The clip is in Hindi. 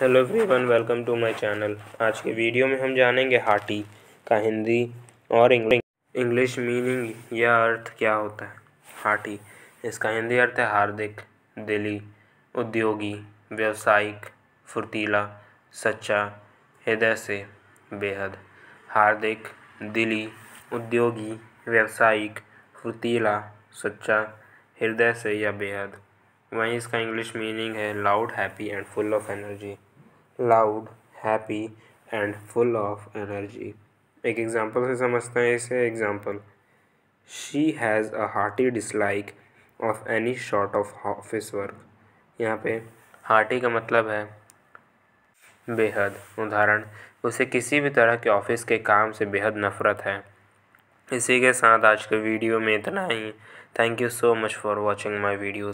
hello everyone welcome to my channel आज के वीडियो में हम जानेंगे हाटी का हिंदी और इंग्लिश मीनिंग या अर्थ क्या होता है हाटी इसका हिंदी अर्थ है हार्दिक दिली उद्योगी व्यवसायिक फुर्तीला सच्चा हृदय से बेहद हार्दिक दिली उद्योगी व्यवसायिक फुर्तीला सच्चा हृदय से या बेहद वहीं इसका इंग्लिश मीनिंग है loud happy and full of energy loud happy and full of energy एक एग्ज़ाम्पल से समझते हैं इसे example she has a hearty dislike of any sort of office work यहाँ पे हार्टी का मतलब है बेहद उदाहरण उसे किसी भी तरह के ऑफिस के काम से बेहद नफ़रत है इसी के साथ आज के वीडियो में इतना ही thank you so much for watching my videos